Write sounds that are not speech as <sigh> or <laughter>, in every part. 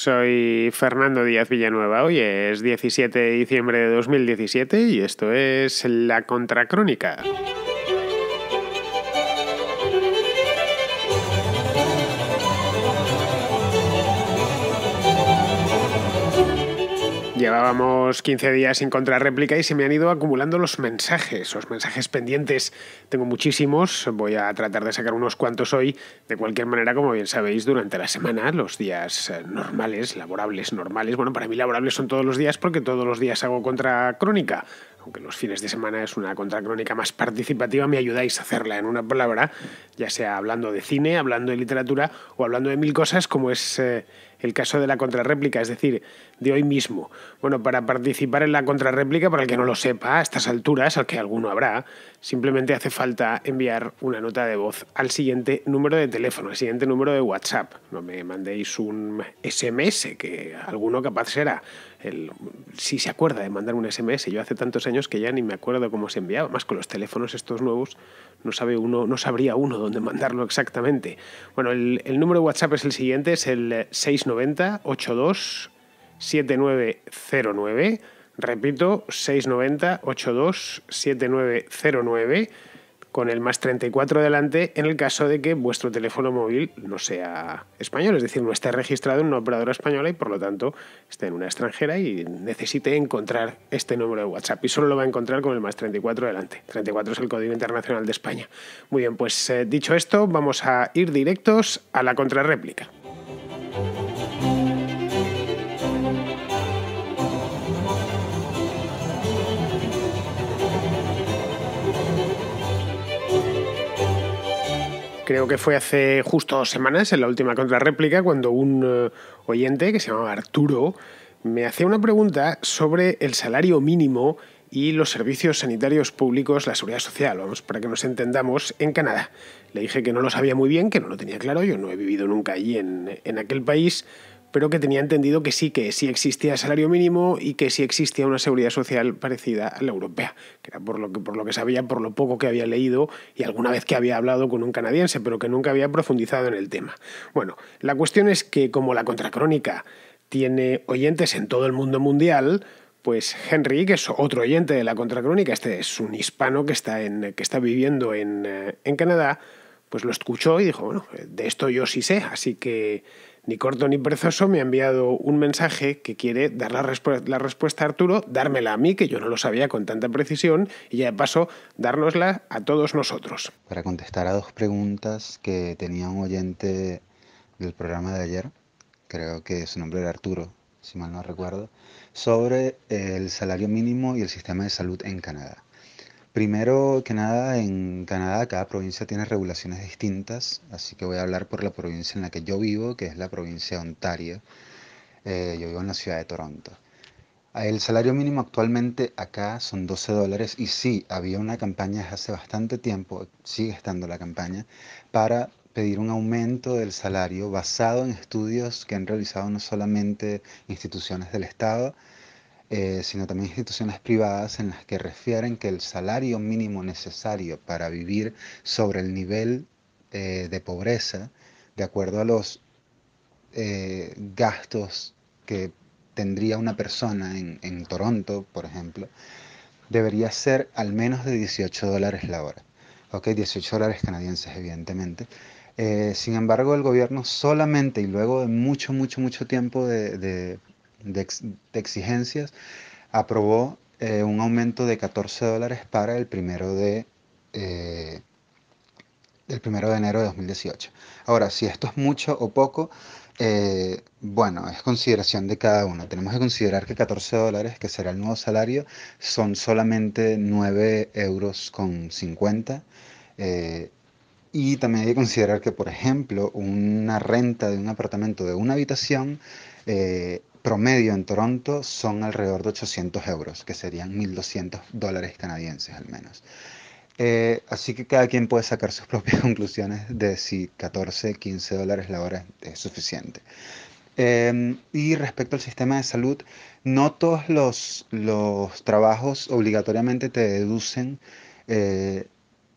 Soy Fernando Díaz Villanueva. Hoy es 17 de diciembre de 2017 y esto es La Contracrónica. Llevábamos 15 días sin contrarréplica y se me han ido acumulando los mensajes, los mensajes pendientes. Tengo muchísimos, voy a tratar de sacar unos cuantos hoy. De cualquier manera, como bien sabéis, durante la semana, los días eh, normales, laborables, normales, bueno, para mí laborables son todos los días porque todos los días hago contracrónica. Aunque los fines de semana es una contracrónica más participativa, me ayudáis a hacerla en una palabra, ya sea hablando de cine, hablando de literatura o hablando de mil cosas, como es eh, el caso de la contrarréplica. Es decir, de hoy mismo. Bueno, para participar en la contrarréplica, para el que no lo sepa, a estas alturas, al que alguno habrá, simplemente hace falta enviar una nota de voz al siguiente número de teléfono, al siguiente número de WhatsApp. No me mandéis un SMS, que alguno capaz será. El, si se acuerda de mandar un SMS, yo hace tantos años que ya ni me acuerdo cómo se enviaba, más con los teléfonos estos nuevos, no, sabe uno, no sabría uno dónde mandarlo exactamente. Bueno, el, el número de WhatsApp es el siguiente, es el 690 82 7909. Repito, 690 82 7909 con el más 34 delante en el caso de que vuestro teléfono móvil no sea español, es decir, no esté registrado en una operadora española y por lo tanto esté en una extranjera y necesite encontrar este número de WhatsApp y solo lo va a encontrar con el más 34 delante. 34 es el código internacional de España. Muy bien, pues eh, dicho esto, vamos a ir directos a la contrarréplica. creo que fue hace justo dos semanas, en la última contrarréplica, cuando un eh, oyente que se llamaba Arturo me hacía una pregunta sobre el salario mínimo y los servicios sanitarios públicos, la seguridad social, vamos, para que nos entendamos, en Canadá. Le dije que no lo sabía muy bien, que no lo tenía claro, yo no he vivido nunca allí en, en aquel país, pero que tenía entendido que sí, que sí existía salario mínimo y que sí existía una seguridad social parecida a la europea, que era por lo que, por lo que sabía, por lo poco que había leído y alguna vez que había hablado con un canadiense, pero que nunca había profundizado en el tema. Bueno, la cuestión es que como la contracrónica tiene oyentes en todo el mundo mundial, pues Henry, que es otro oyente de la contracrónica, este es un hispano que está, en, que está viviendo en, eh, en Canadá, pues lo escuchó y dijo, bueno, de esto yo sí sé, así que ni corto ni perezoso, me ha enviado un mensaje que quiere dar la, la, respuesta a Arturo, dármela a mí, que yo no lo sabía con tanta precisión, y ya de paso, dárnosla a todos nosotros. Para contestar a dos preguntas que tenía un oyente del programa de ayer, creo que su nombre era Arturo, si mal no recuerdo, sobre el salario mínimo y el sistema de salud en Canadá. Primero que nada, en Canadá cada provincia tiene regulaciones distintas, así que voy a hablar por la provincia en la que yo vivo, que es la provincia de Ontario. Eh, yo vivo en la ciudad de Toronto. El salario mínimo actualmente acá son 12 dólares y sí, había una campaña hace bastante tiempo, sigue estando la campaña, para pedir un aumento del salario basado en estudios que han realizado no solamente instituciones del Estado, eh, sino también instituciones privadas en las que refieren que el salario mínimo necesario para vivir sobre el nivel eh, de pobreza, de acuerdo a los eh, gastos que tendría una persona en, Toronto, por ejemplo, debería ser al menos de 18 dólares la hora. Ok, 18 dólares canadienses, evidentemente. sin embargo, el gobierno solamente y luego de mucho, mucho, mucho tiempo de, de, de, exigencias, aprobó eh, un aumento de 14 dólares para el primero de, eh, el primero de enero de 2018. Ahora, si esto es mucho o poco, eh, bueno, es consideración de cada uno. Tenemos que considerar que 14 dólares, que será el nuevo salario, son solamente 9 euros con 50. y también hay que considerar que, por ejemplo, una renta de un apartamento de una habitación promedio en Toronto son alrededor de 800 euros, que serían 1.200 dólares canadienses al menos. Eh, así que cada quien puede sacar sus <laughs> propias conclusiones de si 14, 15 dólares la hora es suficiente. Em, y respecto al sistema de salud, no todos los, los trabajos obligatoriamente te deducen eh,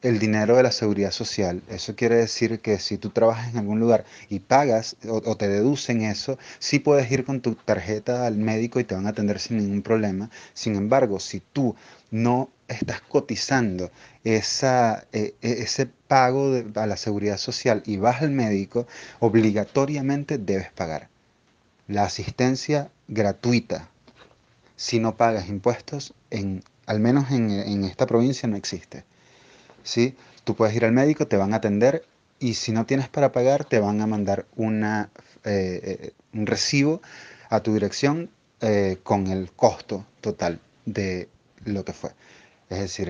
el dinero de la seguridad social. Eso quiere decir que si tú trabajas en algún lugar y pagas o, te deducen eso, sí puedes ir con tu tarjeta al médico y te van a atender sin ningún problema. Sin embargo, si tú no estás cotizando esa, e, e, ese pago de, a la seguridad social y vas al médico, obligatoriamente debes pagar la asistencia gratuita. Si no pagas impuestos, en, al menos en esta provincia no existe. ¿sí? Tú puedes ir al médico, te van a atender y si no tienes para pagar, te van a mandar una, eh, eh, un recibo a tu dirección eh, con el costo total de lo que fue. Es decir,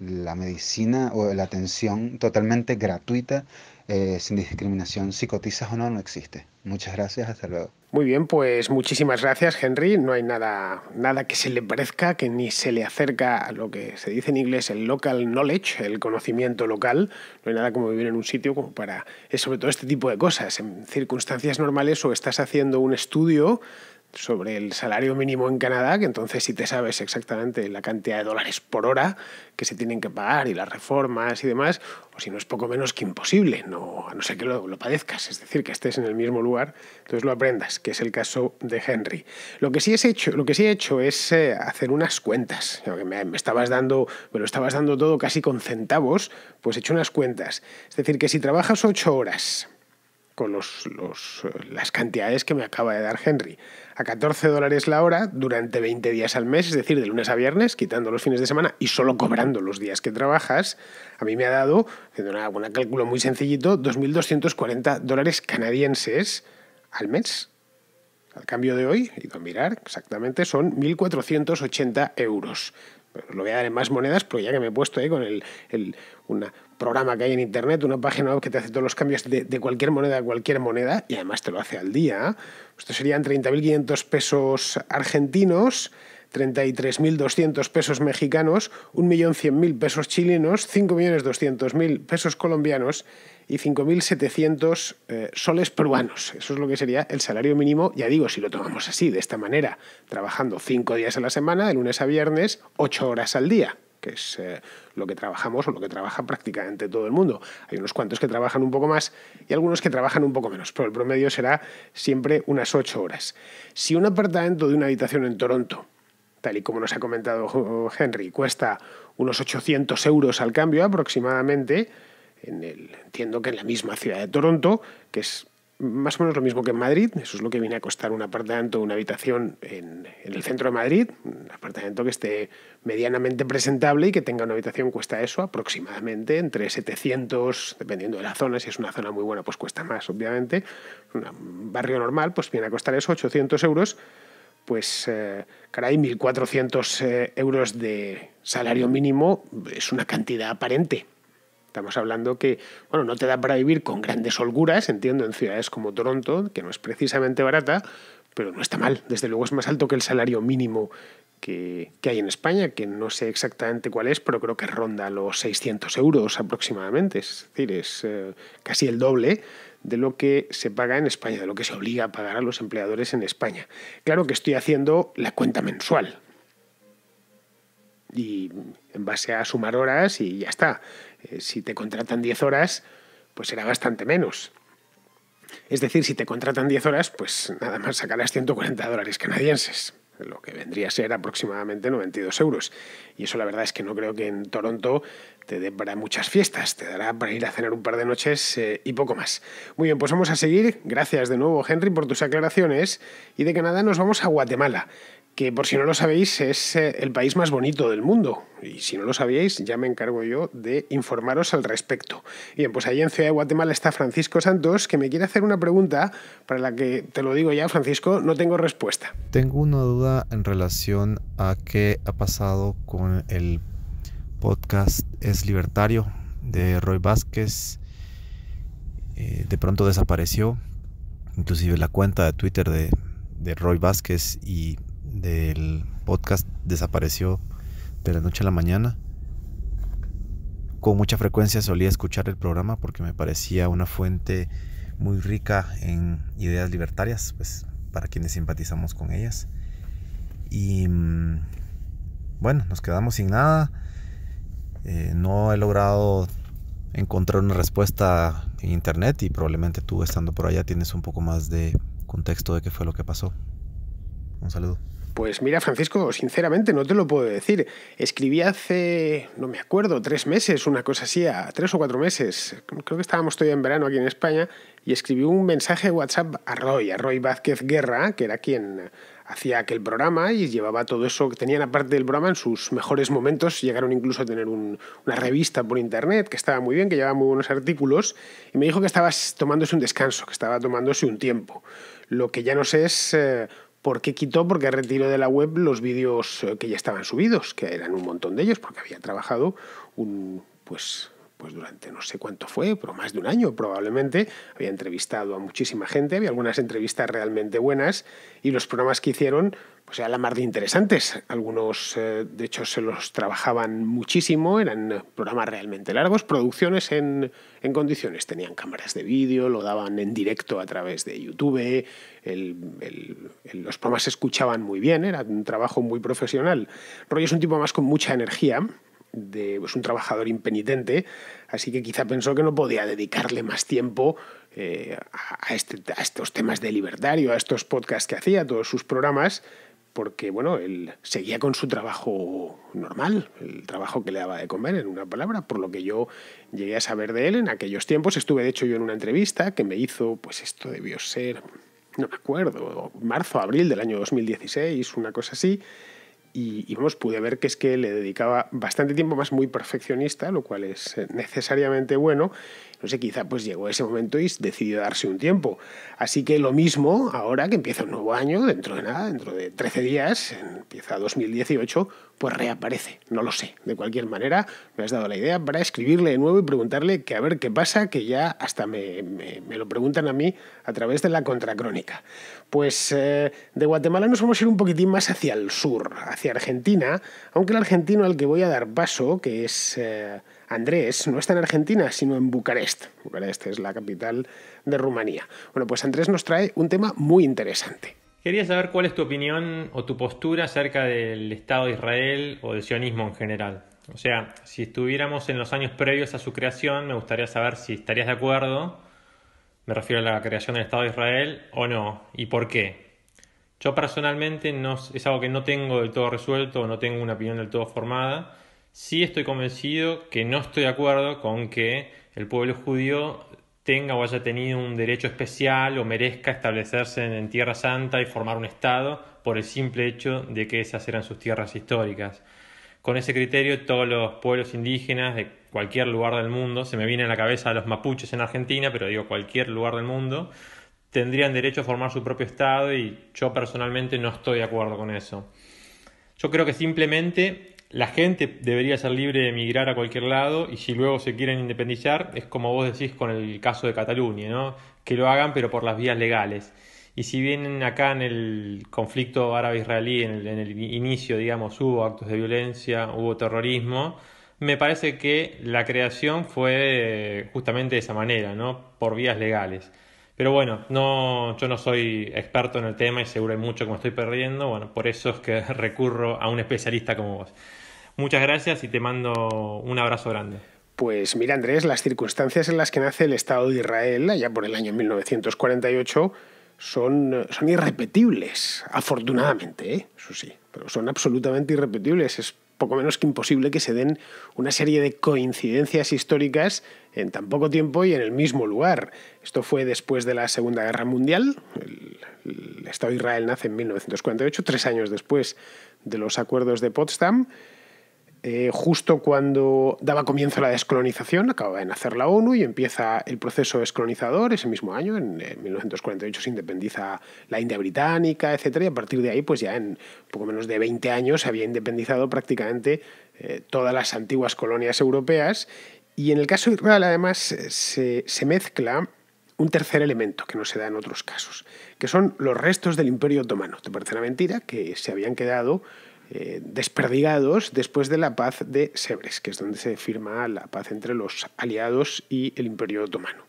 la medicina o la atención totalmente gratuita, sin discriminación, si cotizas o no, no existe. Muchas gracias, hasta luego. Muy bien, pues muchísimas gracias, Henry. No hay nada, nada que se le parezca, que ni se le acerca a lo que se dice en inglés el local knowledge, el conocimiento local. No hay nada como vivir en un sitio como para, sobre todo este tipo de cosas. En circunstancias normales o estás haciendo un estudio sobre el salario mínimo en Canadá, que entonces si te sabes exactamente la cantidad de dólares por hora que se tienen que pagar y las reformas y demás, o si no es poco menos que imposible, no, a no ser que lo, padezcas, es decir, que estés en el mismo lugar, entonces lo aprendas, que es el caso de Henry. Lo que sí, hecho, lo que sí he hecho es eh, hacer unas cuentas, me, estabas dando, me lo estabas dando todo casi con centavos, pues he hecho unas cuentas. Es decir, que si trabajas ocho horas con los, eh, las cantidades que me acaba de dar Henry, a 14 dólares la hora durante 20 días al mes, es decir, de lunes a viernes, quitando los fines de semana y solo cobrando los días que trabajas, a mí me ha dado, haciendo un cálculo muy sencillito, 2.240 dólares canadienses al mes. Al cambio de hoy, y a mirar, exactamente son 1.480 euros. Lo voy a dar en más monedas, pero ya que me he puesto ahí con el, una, programa que hay en internet, una página web que te hace todos los cambios de, cualquier moneda a cualquier moneda y además te lo hace al día. Esto serían 30.500 pesos argentinos. 33.200 pesos mexicanos, 1.100.000 pesos chilenos, 5.200.000 pesos colombianos y 5.700 eh, soles peruanos. Eso es lo que sería el salario mínimo, ya digo, si lo tomamos así, de esta manera, trabajando cinco días a la semana, de lunes a viernes, ocho horas al día que es eh, lo que trabajamos o lo que trabaja prácticamente todo el mundo. Hay unos cuantos que trabajan un poco más y algunos que trabajan un poco menos, pero el promedio será siempre unas ocho horas. Si un apartamento de una habitación en Toronto, tal y como nos ha comentado Henry, cuesta unos 800 euros al cambio aproximadamente, en el, entiendo que en la misma ciudad de Toronto, que es más o menos lo mismo que en Madrid, eso es lo que viene a costar un apartamento, una habitación en, el centro de Madrid, un apartamento que esté medianamente presentable y que tenga una habitación cuesta eso aproximadamente entre 700, dependiendo de la zona, si es una zona muy buena pues cuesta más obviamente, un barrio normal pues viene a costar eso 800 euros, pues eh, caray, 1.400 eh, euros de salario mínimo es una cantidad aparente, Estamos hablando que, bueno, no te da para vivir con grandes holguras, entiendo, en ciudades como Toronto, que no es precisamente barata, pero no está mal. Desde luego es más alto que el salario mínimo que, hay en España, que no sé exactamente cuál es, pero creo que ronda los 600 euros aproximadamente. Es decir, es eh, casi el doble de lo que se paga en España, de lo que se obliga a pagar a los empleadores en España. Claro que estoy haciendo la cuenta mensual. Y en base a sumar horas y ya está. Eh, si te contratan 10 horas, pues será bastante menos. Es decir, si te contratan 10 horas, pues nada más sacarás 140 dólares canadienses, lo que vendría a ser aproximadamente 92 euros. Y eso la verdad es que no creo que en Toronto te dé para muchas fiestas, te dará para ir a cenar un par de noches eh, y poco más. Muy bien, pues vamos a seguir. Gracias de nuevo Henry por tus aclaraciones. Y de Canadá nos vamos a Guatemala que por si no lo sabéis es eh, el país más bonito del mundo. Y si no lo sabíais, ya me encargo yo de informaros al respecto. Bien, pues ahí en Ciudad de Guatemala está Francisco Santos, que me quiere hacer una pregunta para la que, te lo digo ya, Francisco, no tengo respuesta. Tengo una duda en relación a qué ha pasado con el podcast Es Libertario de Roy Vázquez. Eh, de pronto desapareció, inclusive la cuenta de Twitter de, de Roy Vázquez y del podcast desapareció de la noche a la mañana. Con mucha frecuencia solía escuchar el programa porque me parecía una fuente muy rica en ideas libertarias, pues para quienes simpatizamos con ellas. Y mm, bueno, nos quedamos sin nada. Eh, no he logrado encontrar una respuesta en internet y probablemente tú estando por allá tienes un poco más de contexto de qué fue lo que pasó. Un saludo. Pues mira, Francisco, sinceramente no te lo puedo decir. Escribí hace, no me acuerdo, tres meses, una cosa así, a tres o cuatro meses. Creo que estábamos todavía en verano aquí en España y escribí un mensaje de WhatsApp a Roy, a Roy Vázquez Guerra, que era quien hacía aquel programa y llevaba todo eso que tenían aparte del programa en sus mejores momentos. Llegaron incluso a tener una revista por internet que estaba muy bien, que llevaba muy buenos artículos. Y me dijo que estaba tomándose un descanso, que estaba tomándose un tiempo. Lo que ya no sé es... Eh, ¿Por qué quitó? Porque retiró de la web los vídeos eh, que ya estaban subidos, que eran un montón de ellos, porque había trabajado un, pues pues durante no sé cuánto fue, pero más de un año probablemente, había entrevistado a muchísima gente, había algunas entrevistas realmente buenas y los programas que hicieron pues eran la mar de interesantes. Algunos, eh, de hecho, se los trabajaban muchísimo, eran programas realmente largos, producciones en, condiciones, tenían cámaras de vídeo, lo daban en directo a través de YouTube, los programas se escuchaban muy bien, era un trabajo muy profesional. Roy es un tipo más con mucha energía, de un trabajador impenitente, así que quizá pensó que no podía dedicarle más tiempo eh, este, a, estos temas de libertario, a estos podcasts que hacía, a todos sus programas, porque bueno, él seguía con su trabajo normal, el trabajo que le daba de comer, en una palabra, por lo que yo llegué a saber de él en aquellos tiempos. Estuve, de hecho, yo en una entrevista que me hizo, pues esto debió ser, no me acuerdo, marzo, abril del año 2016, una cosa así y, vamos, pude ver que es que le dedicaba bastante tiempo más muy perfeccionista, lo cual es eh, necesariamente bueno, no sé, quizá pues llegó ese momento y decidió darse un tiempo. Así que lo mismo ahora que empieza un nuevo año, dentro de nada, dentro de 13 días, empieza 2018, pues reaparece. No lo sé. De cualquier manera, me has dado la idea para escribirle de nuevo y preguntarle que a ver qué pasa, que ya hasta me, lo preguntan a mí a través de la contracrónica. Pues eh, de Guatemala nos vamos a ir un poquitín más hacia el sur, hacia Argentina, aunque el argentino al que voy a dar paso, que es... Eh, Andrés no está en Argentina, sino en Bucarest. Bucarest es la capital de Rumanía. Bueno, pues Andrés nos trae un tema muy interesante. Quería saber cuál es tu opinión o tu postura acerca del Estado de Israel o del sionismo en general. O sea, si estuviéramos en los años previos a su creación, me gustaría saber si estarías de acuerdo, me refiero a la creación del Estado de Israel, o no, y por qué. Yo personalmente no, es algo que no tengo del todo resuelto, o no tengo una opinión del todo formada, Sí estoy convencido que no estoy de acuerdo con que el pueblo judío tenga o haya tenido un derecho especial o merezca establecerse en, Tierra Santa y formar un Estado por el simple hecho de que esas eran sus tierras históricas. Con ese criterio todos los pueblos indígenas de cualquier lugar del mundo, se me viene a la cabeza los mapuches en Argentina, pero digo cualquier lugar del mundo, tendrían derecho a formar su propio Estado y yo personalmente no estoy de acuerdo con eso. Yo creo que simplemente la gente debería ser libre de emigrar a cualquier lado y si luego se quieren independizar, es como vos decís con el caso de Cataluña, ¿no? que lo hagan pero por las vías legales. Y si bien acá en el conflicto árabe-israelí, en el, inicio, digamos, hubo actos de violencia, hubo terrorismo, me parece que la creación fue eh, justamente de esa manera, ¿no? Por vías legales. Pero bueno, no, yo no soy experto en el tema y seguro hay mucho que me estoy perdiendo. Bueno, por eso es que <laughs> recurro a un especialista como vos. Muchas gracias y te mando un abrazo grande. Pues mira, Andrés, las circunstancias en las que nace el Estado de Israel, allá por el año 1948, son, irrepetibles, afortunadamente, ¿eh? eso sí, pero son absolutamente irrepetibles. Es poco menos que imposible que se den una serie de coincidencias históricas en tan poco tiempo y en el mismo lugar. Esto fue después de la Segunda Guerra Mundial. el Estado de Israel nace en 1948, tres años después de los acuerdos de Potsdam. Eh, justo cuando daba comienzo la descolonización, acababa de nacer la ONU y empieza el proceso descolonizador. Ese mismo año, en, 1948, se independiza la India británica, etc. Y a partir de ahí, pues ya en poco menos de 20 años, se había independizado prácticamente eh, todas las antiguas colonias europeas. Y en el caso de Israel, además, se, mezcla un tercer elemento que no se da en otros casos, que son los restos del Imperio Otomano. Te parece una mentira que se habían quedado eh, desperdigados después de la paz de Sebres, que es donde se firma la paz entre los aliados y el imperio otomano.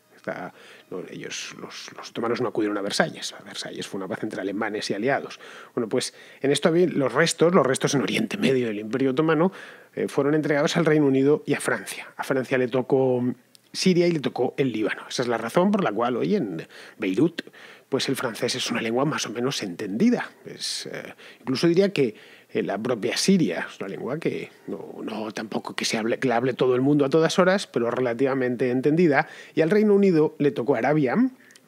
ellos, los, otomanos no acudieron a Versalles. A Versalles fue una paz entre alemanes y aliados. Bueno, pues en esto los restos, los restos en Oriente Medio del Imperio Otomano, eh, fueron entregados al Reino Unido y a Francia. A Francia le tocó Siria y le tocó el Líbano. Esa es la razón por la cual hoy en Beirut, pues el francés es una lengua más o menos entendida. Eh, incluso diría que en la propia Siria. Es una lengua que no, tampoco que se hable, que la hable todo el mundo a todas horas, pero relativamente entendida. Y al Reino Unido le tocó Arabia,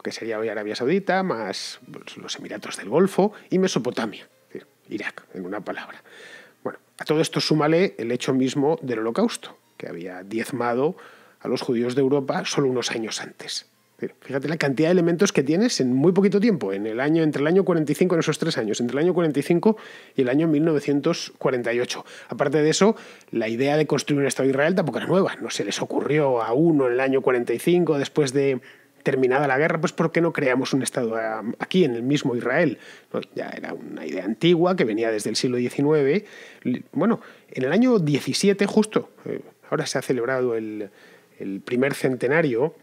que sería hoy Arabia Saudita, más pues, los Emiratos del Golfo y Mesopotamia, Irak, en una palabra. Bueno, a todo esto súmale el hecho mismo del Holocausto, que había diezmado a los judíos de Europa solo unos años antes. Fíjate la cantidad de elementos que tienes en muy poquito tiempo, en el año, entre el año 45, en esos tres años, entre el año 45 y el año 1948. Aparte de eso, la idea de construir un Estado de Israel tampoco era nueva. No se les ocurrió a uno en el año 45, después de terminada la guerra, pues ¿por qué no creamos un Estado um, aquí, en el mismo Israel? ya era una idea antigua que venía desde el siglo XIX. Bueno, en el año 17 justo, eh, ahora se ha celebrado el primer centenario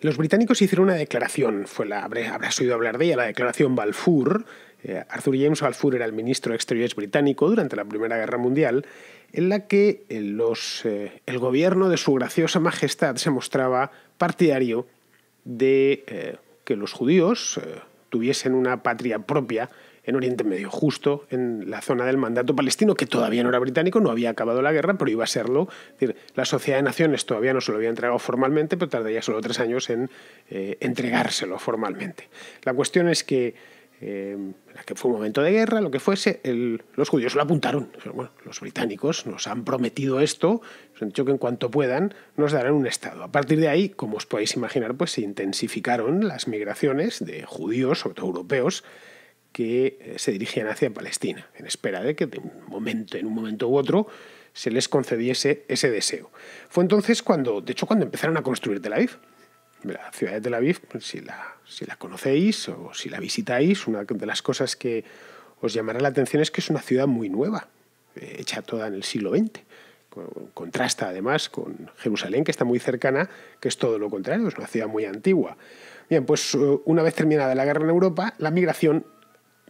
los británicos hicieron una declaración, fue la, habrás oído hablar de ella, la declaración Balfour. Eh, Arthur James Balfour era el ministro de Exteriores británico durante la Primera Guerra Mundial, en la que eh, eh, el gobierno de su graciosa majestad se mostraba partidario de que los judíos tuviesen una patria propia en Oriente Medio, justo en la zona del mandato palestino, que todavía no era británico, no había acabado la guerra, pero iba a serlo. la Sociedad de Naciones todavía no se lo había entregado formalmente, pero tardaría solo tres años en eh, entregárselo formalmente. La cuestión es que, eh, que fue un momento de guerra, lo que fuese, los judíos lo apuntaron. los británicos nos han prometido esto, nos han dicho que en cuanto puedan nos darán un Estado. A partir de ahí, como os podéis imaginar, pues se intensificaron las migraciones de judíos, sobre todo europeos, que eh, se dirigían hacia Palestina, en espera de que de un momento, en un momento u otro se les concediese ese deseo. Fue entonces cuando, de hecho, cuando empezaron a construir Tel Aviv. La ciudad de Tel Aviv, pues, si la, si la conocéis o si la visitáis, una de las cosas que os llamará la atención es que es una ciudad muy nueva, eh, hecha toda en el siglo XX contrasta además con Jerusalén, que está muy cercana, que es todo lo contrario, es una ciudad muy antigua. Bien, pues eh, una vez terminada la guerra en Europa, la migración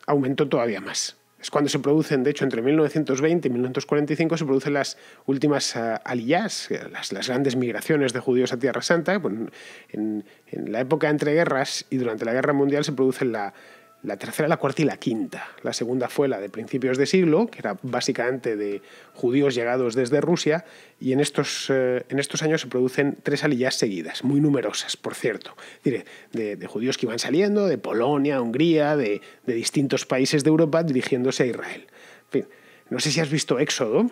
aumentó todavía más. Es cuando se producen, de hecho, entre 1920 y 1945 se producen las últimas uh, las, grandes migraciones de judíos a Tierra Santa. en, en, la época entre guerras y durante la Guerra Mundial se produce la, la tercera, la cuarta y la quinta. La segunda fue la de principios de siglo, que era básicamente de judíos llegados desde Rusia, y en estos, eh, en estos años se producen tres aliyas seguidas, muy numerosas, por cierto, de, judíos que iban saliendo, de Polonia, Hungría, de, distintos países de Europa, dirigiéndose a Israel. En fin, no sé si has visto Éxodo,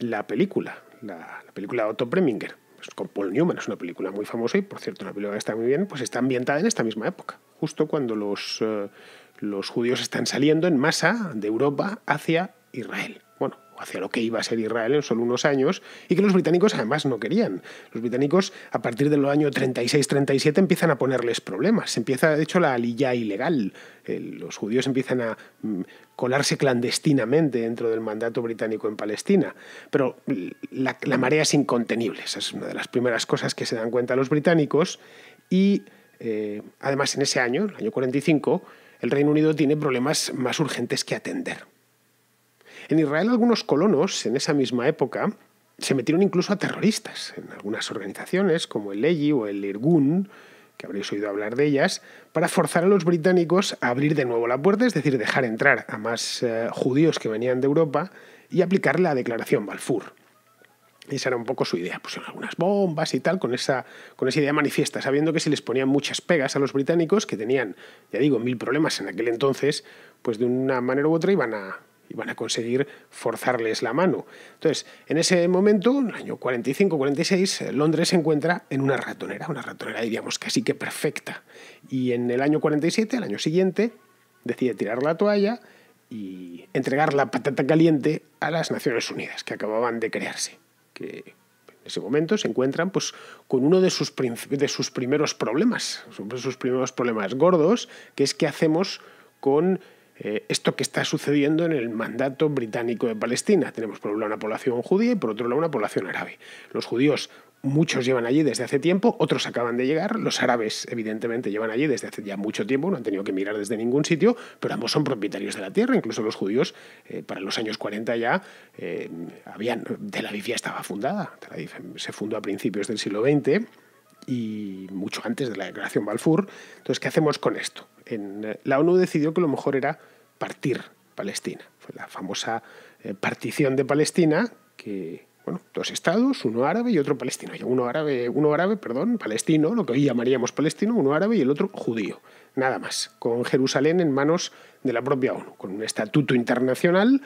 la película, la, película de Otto Preminger, con Paul Newman, es una película muy famosa y, por cierto, una película que está muy bien, pues está ambientada en esta misma época, justo cuando los... Eh, los judíos están saliendo en masa de Europa hacia Israel. Bueno, hacia lo que iba a ser Israel en solo unos años, y que los británicos además no querían. Los británicos, a partir del año 36-37, empiezan a ponerles problemas. Se empieza, de hecho, la alilla ilegal. Eh, los judíos empiezan a mm, colarse clandestinamente dentro del mandato británico en Palestina. Pero la, marea es incontenible. Esa es una de las primeras cosas que se dan cuenta los británicos. Y eh, además, en ese año, el año 45, el Reino Unido tiene problemas más urgentes que atender. En Israel algunos colonos, en esa misma época, se metieron incluso a terroristas. En algunas organizaciones, como el Legi o el Irgun, que habréis oído hablar de ellas, para forzar a los británicos a abrir de nuevo la puerta, es decir, dejar entrar a más eh, judíos que venían de Europa y aplicar la declaración Balfour. Y esa era un poco su idea. Pusieron algunas bombas y tal, con esa, con esa idea manifiesta, sabiendo que si les ponían muchas pegas a los británicos, que tenían, ya digo, mil problemas en aquel entonces, pues de una manera u otra iban a, iban a conseguir forzarles la mano. Entonces, en ese momento, en el año 45-46, Londres se encuentra en una ratonera, una ratonera, diríamos, casi que perfecta. Y en el año 47, al año siguiente, decide tirar la toalla y entregar la patata caliente a las Naciones Unidas, que acababan de crearse en ese momento se encuentran pues, con uno de sus, de sus primeros problemas, sus primeros problemas gordos, que es qué hacemos con eh, esto que está sucediendo en el mandato británico de Palestina. Tenemos por un lado una población judía y por otro lado una población árabe. Los judíos muchos llevan allí desde hace tiempo, otros acaban de llegar, los árabes evidentemente llevan allí desde hace ya mucho tiempo, no han tenido que mirar desde ningún sitio, pero ambos son propietarios de la tierra, incluso los judíos eh, para los años 40 ya eh, habían, Tel Aviv ya estaba fundada, se fundó a principios del siglo XX y mucho antes de la declaración Balfour. Entonces, ¿qué hacemos con esto? En, eh, la ONU decidió que lo mejor era partir Palestina, fue la famosa partición de Palestina que dos estados, uno árabe y otro palestino. Uno árabe, uno árabe, perdón, palestino, lo que hoy llamaríamos palestino, uno árabe y el otro judío. Nada más, con Jerusalén en manos de la propia ONU, con un estatuto internacional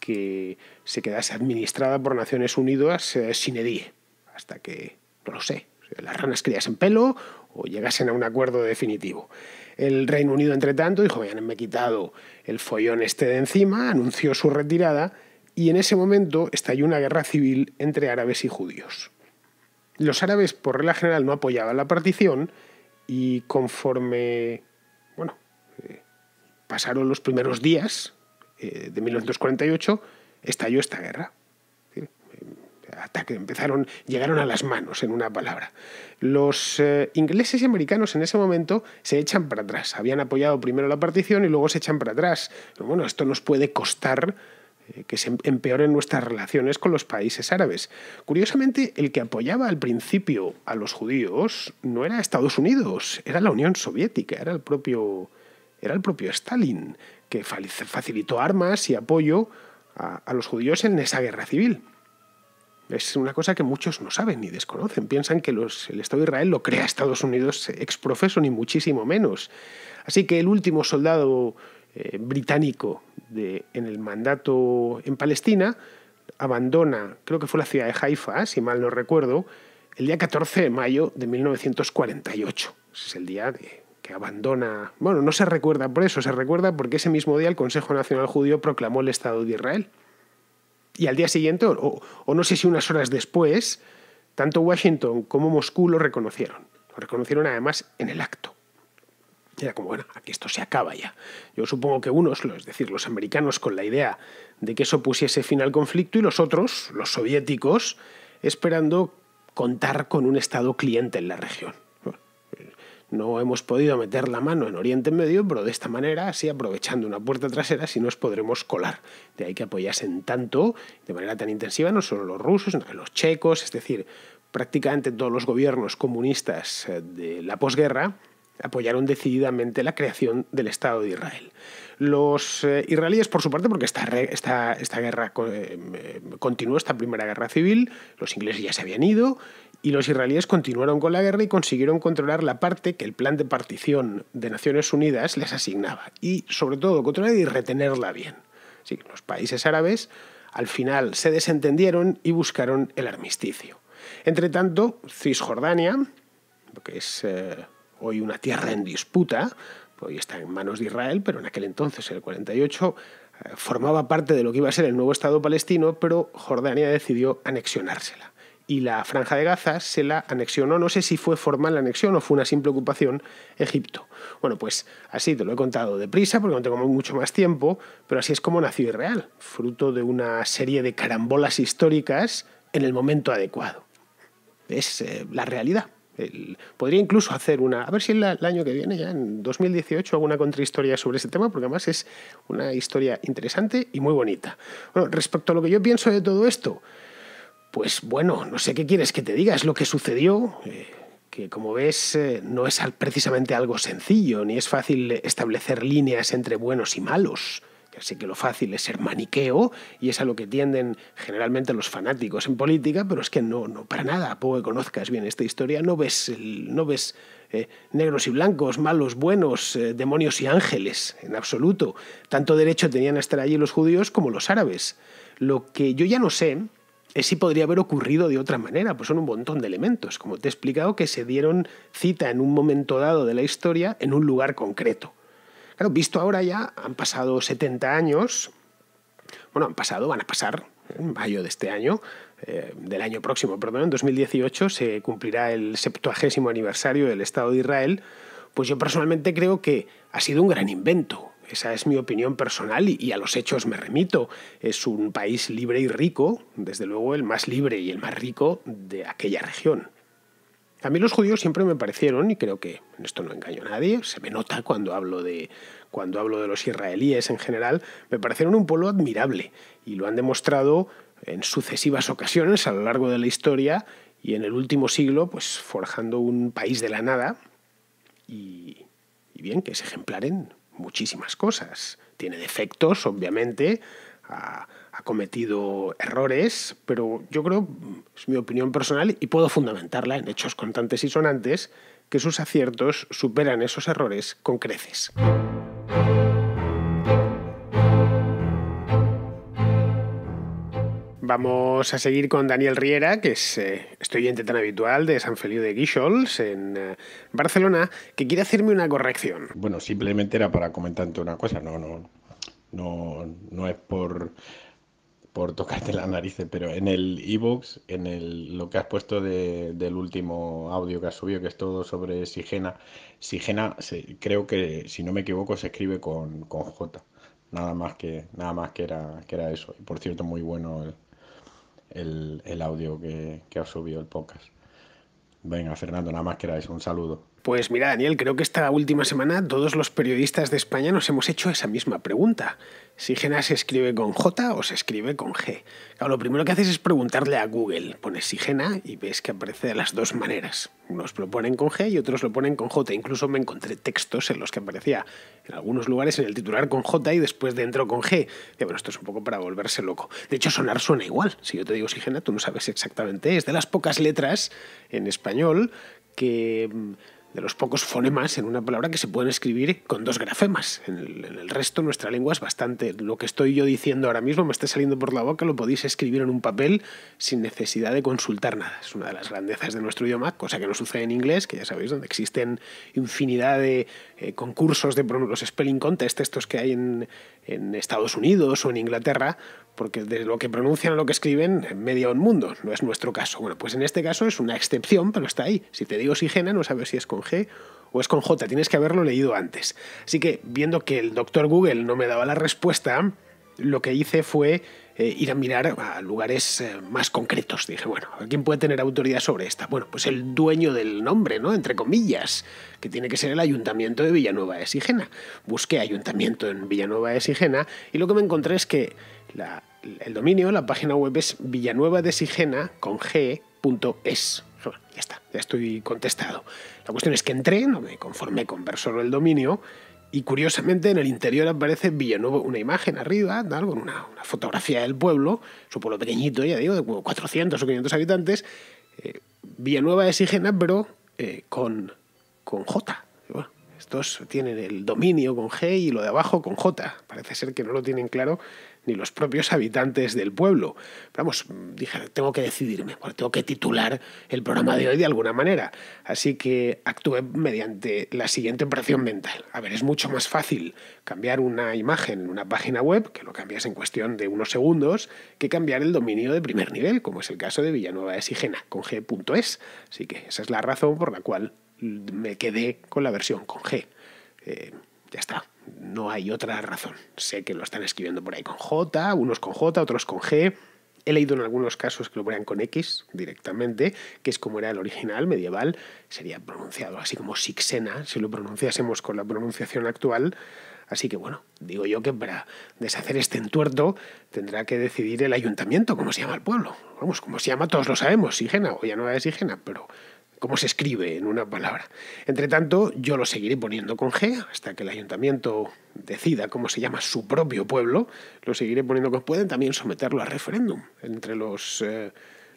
que se quedase administrada por Naciones Unidas eh, sin edie, hasta que, no lo sé, las ranas en pelo o llegasen a un acuerdo definitivo. El Reino Unido, entre tanto, dijo, me he quitado el follón este de encima, anunció su retirada y en ese momento estalló una guerra civil entre árabes y judíos. Los árabes por regla general no apoyaban la partición y conforme bueno, eh, pasaron los primeros días eh, de 1948 estalló esta guerra. Eh, ataque, empezaron, llegaron a las manos, en una palabra. Los ingleses y americanos en ese momento se echan para atrás. Habían apoyado primero la partición y luego se echan para atrás. bueno, esto nos puede costar eh, que se em-, empeoren nuestras relaciones con los países árabes. Curiosamente, el que apoyaba al principio a los judíos no era Estados Unidos, era la Unión Soviética, era el propio, era el propio Stalin, que facilitó armas y apoyo a, los judíos en esa guerra civil. Es una cosa que muchos no saben ni desconocen. Piensan que el Estado de Israel lo crea Estados Unidos ex profeso, ni muchísimo menos. Así que el último soldado eh, británico en el mandato en Palestina, abandona, creo que fue la ciudad de Haifa, si mal no recuerdo, el día 14 de mayo de 1948. es el día que abandona... Bueno, no se recuerda por eso, se recuerda porque ese mismo día el Consejo Nacional Judío proclamó el Estado de Israel. Y al día siguiente, o no sé si unas horas después, tanto Washington como Moscú lo reconocieron. Lo reconocieron además en el acto. Era como, bueno, aquí esto se acaba ya. Yo supongo que unos, es decir, los americanos con la idea de que eso pusiese fin al conflicto y los otros, los soviéticos, esperando contar con un Estado cliente en la región. Eh, no hemos podido meter la mano en Oriente Medio, pero de esta manera, así aprovechando una puerta trasera, si nos podremos colar. De ahí que apoyasen tanto, de manera tan intensiva, no solo los rusos, sino los checos, es decir, prácticamente todos los gobiernos comunistas eh, de la posguerra apoyaron decididamente la creación del Estado de Israel. Los eh, israelíes, por su parte, porque esta, esta, esta guerra eh, continuó, esta primera guerra civil, los ingleses ya se habían ido, y los israelíes continuaron con la guerra y consiguieron controlar la parte que el plan de partición de Naciones Unidas les asignaba, y sobre todo controlar y retenerla bien. Así los países árabes al final se desentendieron y buscaron el armisticio. Entre tanto, Cisjordania, que es... Eh, hoy una tierra en disputa, hoy está en manos de Israel, pero en aquel entonces, en el 48, eh, formaba parte de lo que iba a ser el nuevo Estado palestino, pero Jordania decidió anexionársela. Y la franja de Gaza se la anexionó, no sé si fue formal la anexión o fue una simple ocupación, Egipto. Bueno, pues así te lo he contado deprisa porque no tengo mucho más tiempo, pero así es como nació Israel, fruto de una serie de carambolas históricas en el momento adecuado. Es eh, la realidad podría incluso hacer una, a ver si el, año que viene, ya en 2018, hago una contrahistoria sobre ese tema, porque además es una historia interesante y muy bonita. Bueno, respecto a lo que yo pienso de todo esto, pues bueno, no sé qué quieres que te diga, es lo que sucedió. Eh, que como ves eh, no es precisamente algo sencillo, ni es fácil establecer líneas entre buenos y malos. Así que lo fácil es ser maniqueo y es a lo que tienden generalmente los fanáticos en política, pero es que no, no para nada, a poco que conozcas bien esta historia, no ves, no ves eh, negros y blancos, malos, buenos, eh, demonios y ángeles, en absoluto. Tanto derecho tenían a estar allí los judíos como los árabes. Lo que yo ya no sé es si podría haber ocurrido de otra manera, pues son un montón de elementos, como te he explicado, que se dieron cita en un momento dado de la historia en un lugar concreto. Claro, visto ahora ya, han pasado 70 años, bueno, han pasado, van a pasar, ¿eh? en mayo de este año, eh, del año próximo, perdón, en 2018 se cumplirá el septuagésimo aniversario del Estado de Israel, pues yo personalmente creo que ha sido un gran invento. Esa es mi opinión personal y a los hechos me remito. Es un país libre y rico, desde luego el más libre y el más rico de aquella región. A mí los judíos siempre me parecieron, y creo que en esto no engaño a nadie, se me nota cuando hablo de, cuando hablo de los israelíes en general, me parecieron un pueblo admirable y lo han demostrado en sucesivas ocasiones a lo largo de la historia y en el último siglo, pues forjando un país de la nada y, bien, que es ejemplar en muchísimas cosas. Tiene defectos, obviamente, a, ha cometido errores, pero yo creo, es mi opinión personal, y puedo fundamentarla en hechos contantes y sonantes, que sus aciertos superan esos errores con creces. Vamos a seguir con Daniel Riera, que es eh, estudiante tan habitual de San Feliu de Guixols, en eh, Barcelona, que quiere hacerme una corrección. Bueno, simplemente era para comentarte una cosa, no, no, no, no es por por tocarte la narices, pero en el e-box, en el, lo que has puesto de, del último audio que has subido, que es todo sobre Sigena, Sigena creo que, si no me equivoco, se escribe con, con J. Nada más que, nada más que era, que era eso. Y por cierto, muy bueno el, el, audio que, que has subido el podcast. Venga, Fernando, nada más que era eso. Un saludo. Pues mira, Daniel, creo que esta última semana todos los periodistas de España nos hemos hecho esa misma pregunta. Si se escribe con J o se escribe con G. lo primero que haces es preguntarle a Google. Pones Sígena y ves que aparece de las dos maneras. Unos lo ponen con G y otros lo ponen con J. Incluso me encontré textos en los que aparecía en algunos lugares en el titular con J y después dentro con G. bueno, esto es un poco para volverse loco. De hecho, sonar suena igual. Si yo te digo Sígena tú no sabes exactamente. Es de las pocas letras en español que mm, de los pocos fonemas en una palabra que se pueden escribir con dos grafemas. En el, resto nuestra lengua es bastante... Lo que estoy yo diciendo ahora mismo me está saliendo por la boca, lo podéis escribir en un papel sin necesidad de consultar nada. Es una de las grandezas de nuestro idioma, cosa que no sucede en inglés, que ya sabéis, donde existen infinidad de eh, concursos de los spelling contest, estos que hay en Estados Unidos o en Inglaterra, porque de lo que pronuncian a lo que escriben media un mundo, no es nuestro caso. Bueno, pues en este caso es una excepción, pero está ahí. Si te digo Sigena, no sabes si es con G o es con J, tienes que haberlo leído antes. Así que, viendo que el doctor Google no me daba la respuesta, lo que hice fue eh, ir a mirar a lugares eh, más concretos. Dije, bueno, ¿quién puede tener autoridad sobre esta? Bueno, pues el dueño del nombre, ¿no? Entre comillas, que tiene que ser el ayuntamiento de Villanueva de Sigena. Busqué ayuntamiento en Villanueva de Sigena y lo que me encontré es que el dominio, la página web es villanueva de Sigena con g.es. ya está, ya estoy contestado. La cuestión es que entré, no me conformé con ver solo el dominio, y curiosamente en el interior aparece Villanueva, una imagen arriba, con una, una, fotografía del pueblo, su pueblo pequeñito, ya digo, de 400 o 500 habitantes. Eh, Villanueva es pero eh, con, con J. estos tienen el dominio con G y lo de abajo con J. Parece ser que no lo tienen claro ni los propios habitantes del pueblo. vamos, dije, tengo que decidirme, tengo que titular el programa de hoy de alguna manera. Así que actué mediante la siguiente operación mental. A ver, es mucho más fácil cambiar una imagen en una página web, que lo cambias en cuestión de unos segundos, que cambiar el dominio de primer nivel, como es el caso de Villanueva de Sigena, con g.es. Así que esa es la razón por la cual me quedé con la versión con g. Eh, no hay otra razón. Sé que lo están escribiendo por ahí con J, unos con J, otros con G. He leído en algunos casos que lo ponían con X directamente, que es como era el original medieval, sería pronunciado así como Sixena, si lo pronunciásemos con la pronunciación actual. Así que bueno, digo yo que para deshacer este entuerto tendrá que decidir el ayuntamiento cómo se llama el pueblo. Vamos, como se llama todos lo sabemos, Sigena, o ya no es Sigena, pero cómo se escribe en una palabra. Entre tanto, yo lo seguiré poniendo con G hasta que el ayuntamiento decida cómo se llama su propio pueblo. Lo seguiré poniendo con pueden también someterlo a referéndum entre los eh,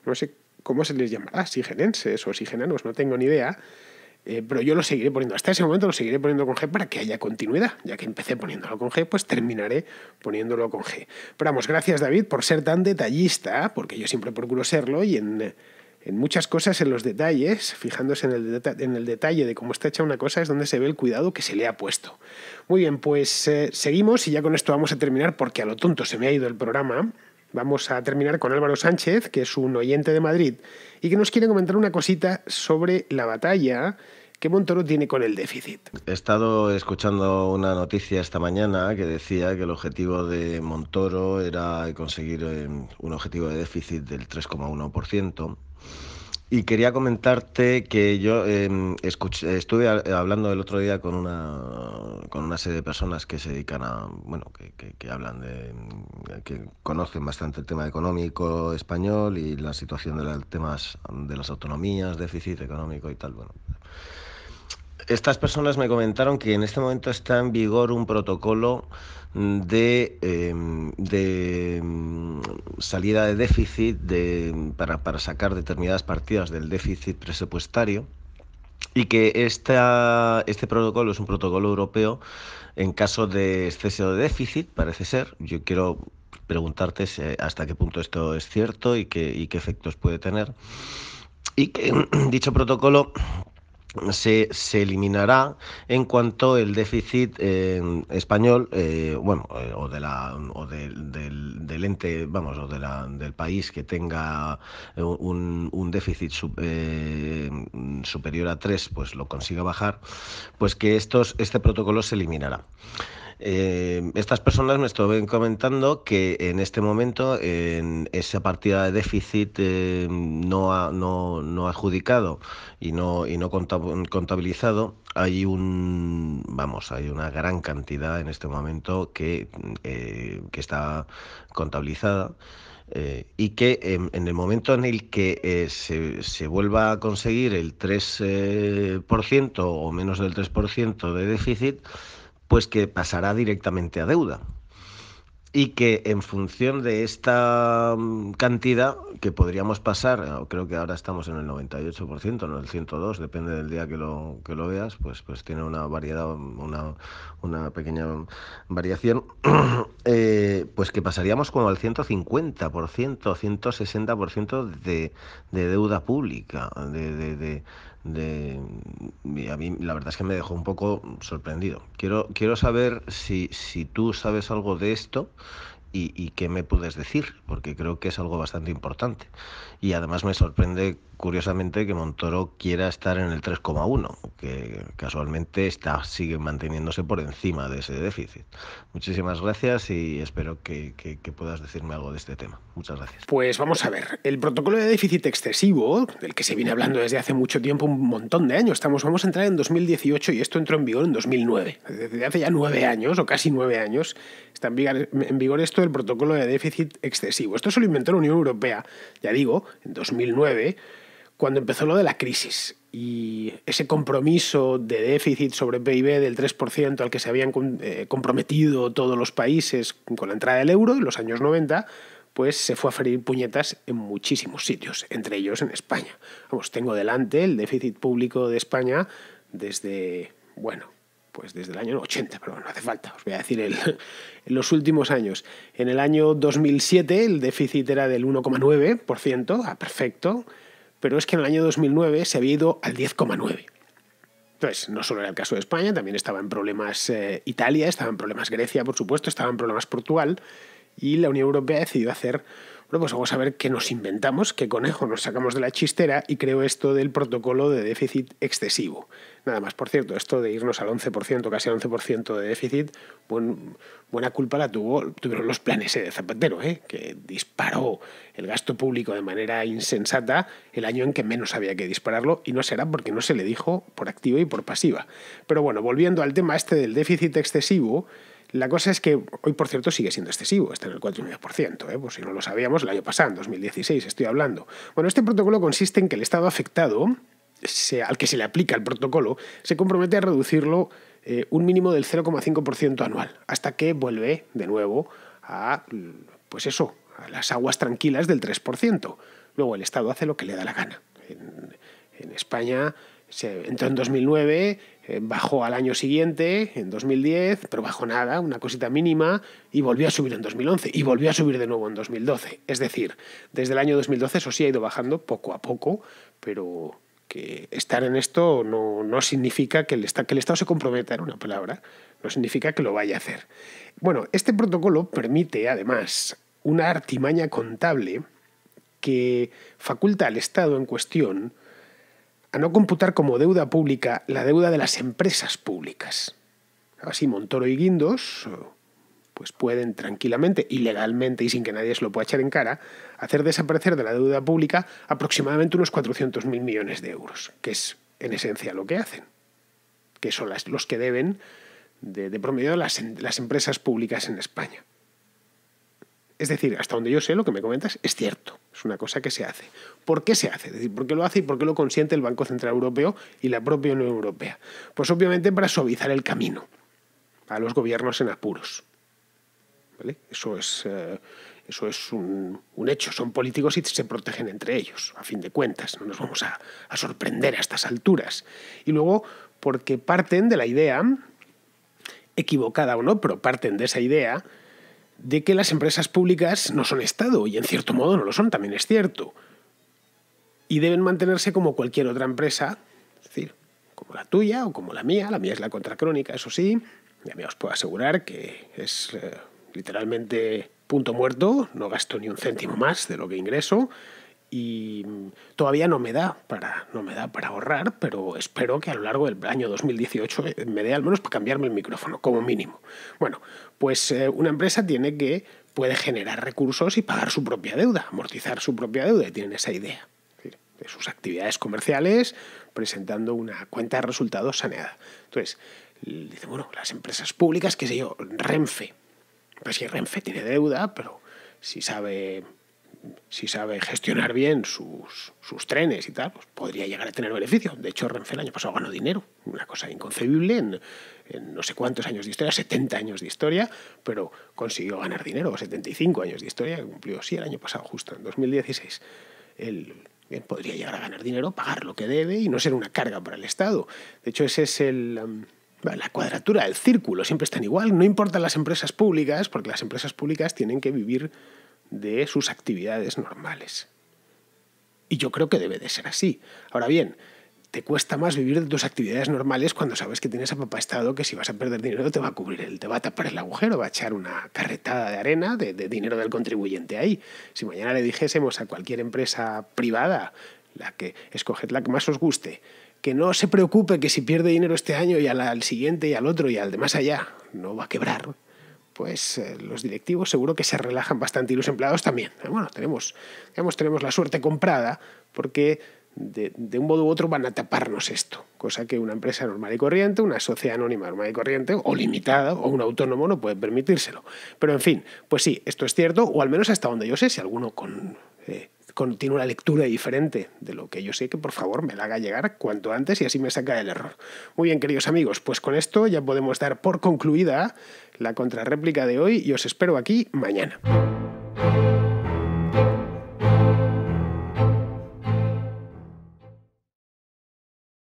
no sé cómo se les llamará, sigenenses o sigenanos, no tengo ni idea. Eh, pero yo lo seguiré poniendo, hasta ese momento lo seguiré poniendo con G para que haya continuidad. Ya que empecé poniéndolo con G, pues terminaré poniéndolo con G. Pero vamos, gracias David por ser tan detallista, porque yo siempre procuro serlo y en en muchas cosas, en los detalles, fijándose en el, detalle de cómo está hecha una cosa, es donde se ve el cuidado que se le ha puesto. Muy bien, pues eh, seguimos y ya con esto vamos a terminar porque a lo tonto se me ha ido el programa. Vamos a terminar con Álvaro Sánchez, que es un oyente de Madrid y que nos quiere comentar una cosita sobre la batalla que Montoro tiene con el déficit. He estado escuchando una noticia esta mañana que decía que el objetivo de Montoro era conseguir eh, un objetivo de déficit del 3,1% y quería comentarte que yo em, estuve hablando el otro día con una, con una serie de personas que se dedican a, bueno, que, hablan de, que conocen bastante el tema económico español y la situación de los temas de las autonomías, déficit económico y tal. Bueno, estas personas me comentaron que en este momento está en vigor un protocolo de, em, em, salida de déficit de, para, para sacar determinadas partidas del déficit presupuestario y que esta, este protocolo es un protocolo europeo en caso de exceso de déficit, parece ser. Yo quiero preguntarte eh, hasta qué punto esto es cierto y qué, y qué efectos puede tener. Y que <clears throat> dicho protocolo se, se, eliminará en cuanto el déficit eh, español, eh, bueno, eh, o, de la, o del, del, ente, vamos, o del país que tenga un, un déficit superior a 3, pues lo consiga bajar, pues que estos, este protocolo se eliminará. Eh, estas personas me estuvieron comentando que en este momento, en esa partida de déficit eh, no, ha, adjudicado y no, contabilizado, hay un vamos, hay una gran cantidad en este momento que, eh, está contabilizada. y que em, en, el momento en el que se, vuelva a conseguir el 3% o menos del 3% de déficit, pues que pasará directamente a deuda y que en función de esta mm, cantidad que podríamos pasar, eh, creo que ahora estamos en el 98%, no el 102, depende del día que lo, que lo veas, pues, pues tiene una variedad, una, una pequeña variación, <clears throat> eh, pues que pasaríamos como al 150%, 160% de, de deuda pública, de de a mí la verdad es que me dejó un poco sorprendido. Quiero, quiero saber si, si tú sabes algo de esto y, qué me puedes decir, porque creo que es algo bastante importante. Y además me sorprende curiosamente que Montoro quiera estar en el 3,1, que casualmente está, sigue manteniéndose por encima de ese déficit. Muchísimas gracias y espero que, que, puedas decirme algo de este tema. Muchas gracias. Pues vamos a ver, el protocolo de déficit excesivo, del que se viene hablando desde hace mucho tiempo, un montón de años, estamos, vamos a entrar en 2018 y esto entró en vigor en 2009, desde hace ya nueve años o casi nueve años, está en vigor, en vigor esto del protocolo de déficit excesivo. Esto se lo inventó la Unión Europea, ya digo, en 2009, cuando empezó lo de la crisis. Y ese compromiso de déficit sobre PIB del 3% al que se habían eh, comprometido todos los países con la entrada del euro en los años 90, pues se fue a ferir puñetas en muchísimos sitios, entre ellos en España. Vamos, tengo delante el déficit público de España desde, bueno, pues desde el año 80, pero no hace falta, os voy a decir el, <laughs> en los últimos años. En el año 2007 el déficit era del 1,9%, ah, perfecto, pero es que en el año 2009 se había ido al 10,9%. Entonces, no solo era el caso de España, también estaba en problemas eh, Italia, estaba en problemas Grecia, por supuesto, estaba en problemas Portugal, y la Unión Europea decidió hacer bueno, pues vamos a ver qué nos inventamos, qué conejo nos sacamos de la chistera y creo esto del protocolo de déficit excesivo. Nada más, por cierto, esto de irnos al 11%, casi al 11% de déficit, buena culpa la tuvo, tuvieron los planes eh, de Zapatero, eh, que disparó el gasto público de manera insensata el año en que menos había que dispararlo y no será porque no se le dijo por activa y por pasiva. Pero bueno, volviendo al tema este del déficit excesivo, la cosa es que hoy, por cierto, sigue siendo excesivo, está en el 4,5%, ¿eh? pues si no lo sabíamos el año pasado, en 2016, estoy hablando. Bueno, este protocolo consiste en que el Estado afectado, al que se le aplica el protocolo, se compromete a reducirlo eh, un mínimo del 0,5% anual, hasta que vuelve de nuevo a, pues eso, a las aguas tranquilas del 3%. Luego el Estado hace lo que le da la gana. en España se entró en 2009, eh, bajó al año siguiente, en 2010, pero bajó nada, una cosita mínima, y volvió a subir en 2011, y volvió a subir de nuevo en 2012. Es decir, desde el año 2012 eso sí ha ido bajando poco a poco, pero que estar en esto no, no significa que el, que el Estado se comprometa, en una palabra, no significa que lo vaya a hacer. Bueno, este protocolo permite además una artimaña contable que faculta al Estado en cuestión a no computar como deuda pública la deuda de las empresas públicas. Así Montoro y Guindos eh, pues pueden tranquilamente, ilegalmente y sin que nadie se lo pueda echar en cara, hacer desaparecer de la deuda pública aproximadamente unos 400.000 millones de euros, que es en esencia lo que hacen, que son los que deben de, promedio las, las empresas públicas en España. Es decir, hasta donde yo sé lo que me comentas es cierto, es una cosa que se hace. ¿Por qué se hace? Es decir, ¿por qué lo hace y por qué lo consiente el Banco Central Europeo y la propia Unión Europea? Pues obviamente para suavizar el camino a los gobiernos en apuros. ¿Vale? Eso es, eh, eso es un, hecho, son políticos y se protegen entre ellos, a fin de cuentas, no nos vamos a sorprender a estas alturas. Y luego, porque parten de la idea, equivocada o no, pero parten de esa idea de que las empresas públicas no son Estado, y en cierto modo no lo son, también es cierto. Y deben mantenerse como cualquier otra empresa, es decir, como la tuya o como la mía, la mía es la contracrónica, eso sí, ya me os puedo asegurar que es eh, literalmente punto muerto, no gasto ni un céntimo más de lo que ingreso, y todavía no me da para no me da para ahorrar, pero espero que a lo largo del año 2018 eh, me dé al menos para cambiarme el micrófono como mínimo. Bueno, pues eh, una empresa tiene que puede generar recursos y pagar su propia deuda, amortizar su propia deuda, y tienen esa idea de sus actividades comerciales presentando una cuenta de resultados saneada. Entonces, dice, bueno, las empresas públicas, qué sé yo, Renfe. Pues si Renfe tiene deuda, pero si sabe si sabe gestionar bien sus, trenes y tal, pues podría llegar a tener beneficio. De hecho, Renfe el año pasado ganó dinero, una cosa inconcebible en, no sé cuántos años de historia, 70 años de historia, pero consiguió ganar dinero, 75 años de historia, cumplió, sí, el año pasado, justo en 2016. El, podría llegar a ganar dinero, pagar lo que debe y no ser una carga para el Estado. De hecho, ese es el... la cuadratura, el círculo, siempre están igual. No importan las empresas públicas, porque las empresas públicas tienen que vivir de sus actividades normales. Y yo creo que debe de ser así. Ahora bien, te cuesta más vivir de tus actividades normales cuando sabes que tienes a papá Estado que si vas a perder dinero te va a cubrir, el te va a tapar el agujero, va a echar una carretada de arena de, dinero del contribuyente ahí. Si mañana le dijésemos a cualquier empresa privada, la que escoged la que más os guste, que no se preocupe que si pierde dinero este año y al, al siguiente y al otro y al de más allá, no va a quebrar pues eh, los directivos seguro que se relajan bastante y los empleados también. Bueno, tenemos, digamos, tenemos la suerte comprada porque de, un modo u otro van a taparnos esto, cosa que una empresa normal y corriente, una sociedad anónima normal y corriente, o limitada, o un autónomo no puede permitírselo. Pero en fin, pues sí, esto es cierto, o al menos hasta donde yo sé, si alguno con, eh, tiene una lectura diferente de lo que yo sé, que por favor me la haga llegar cuanto antes y así me saca del error. Muy bien, queridos amigos, pues con esto ya podemos dar por concluida la contrarréplica de hoy y os espero aquí mañana.